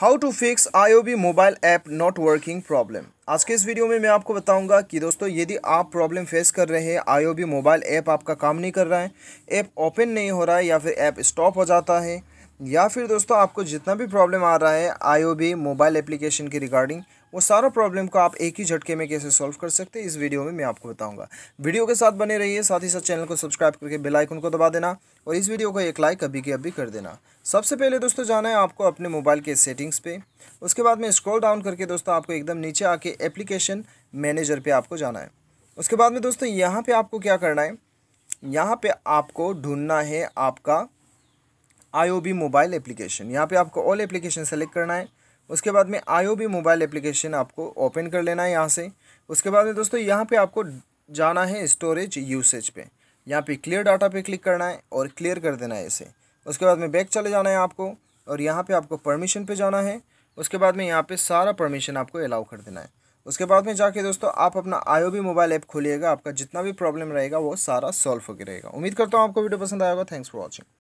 how to fix I O B mobile app not working problem आज के इस video में मैं आपको बताऊंगा कि दोस्तों यदि आप प्रॉब्लम फेस कर रहे हैं I O B mobile app आपका काम नहीं कर रहा है ऐप ओपन नहीं हो रहा है या फिर ऐप स्टॉप हो जाता है या फिर दोस्तों आपको जितना भी प्रॉब्लम आ रहा है I O B mobile application के रिगार्डिंग वो सारा प्रॉब्लम को आप एक ही झटके में कैसे सॉल्व कर सकते हैं इस वीडियो में मैं आपको बताऊंगा वीडियो के साथ बने रहिए साथ ही साथ चैनल को सब्सक्राइब करके बेल आइकन को दबा देना और इस वीडियो को एक लाइक अभी के अभी कर देना सबसे पहले दोस्तों जाना है आपको अपने मोबाइल के सेटिंग्स पे उसके बाद में स्क्रॉल डाउन करके दोस्तों आपको एकदम नीचे आके एप्लीकेशन मैनेजर पर आपको जाना है उसके बाद में दोस्तों यहाँ पर आपको क्या करना है यहाँ पर आपको ढूंढना है आपका आई मोबाइल एप्लीकेशन यहाँ पर आपको ऑल एप्लीकेशन सेलेक्ट करना है उसके बाद में आई मोबाइल एप्लीकेशन आपको ओपन कर लेना है यहाँ से उसके बाद में दोस्तों यहाँ पे आपको जाना है स्टोरेज यूसेज पे यहाँ पे क्लियर डाटा पे क्लिक करना है और क्लियर कर देना है इसे उसके बाद में बैक चले जाना है आपको और यहाँ पे आपको परमिशन पे जाना है उसके बाद में यहाँ पे सारा परमिशन आपको अलाउ कर देना है उसके बाद में जाके दोस्तों आप अपना आई मोबाइल ऐप खोलिएगा आपका जितना भी प्रॉब्लम रहेगा वो सारा सॉल्व होकर रहेगा उम्मीद करता हूँ आपको वीडियो पसंद आएगा थैंक्स फॉर वॉचिंग